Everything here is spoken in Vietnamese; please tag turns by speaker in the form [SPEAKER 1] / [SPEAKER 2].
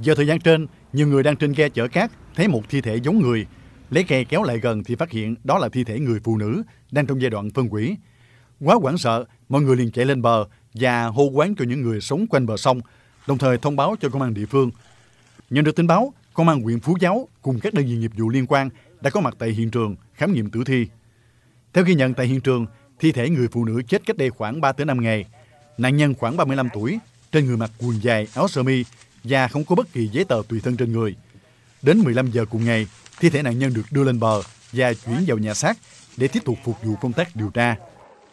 [SPEAKER 1] Giờ thời gian trên, nhiều người đang trên ghe chở cát thấy một thi thể giống người. Lấy ghe kéo lại gần thì phát hiện đó là thi thể người phụ nữ đang trong giai đoạn phân quỷ. Quá hoảng sợ, mọi người liền chạy lên bờ và hô quán cho những người sống quanh bờ sông, đồng thời thông báo cho công an địa phương. Nhận được tin báo, công an huyện Phú Giáo cùng các đơn vị nghiệp vụ liên quan đã có mặt tại hiện trường khám nghiệm tử thi. Theo ghi nhận tại hiện trường, thi thể người phụ nữ chết cách đây khoảng 3 tới 5 ngày. Nạn nhân khoảng 35 tuổi, trên người mặc quần dài, áo sơ mi, và không có bất kỳ giấy tờ tùy thân trên người. Đến 15 giờ cùng ngày, thi thể nạn nhân được đưa lên bờ và chuyển vào nhà xác để tiếp tục phục vụ công tác điều tra.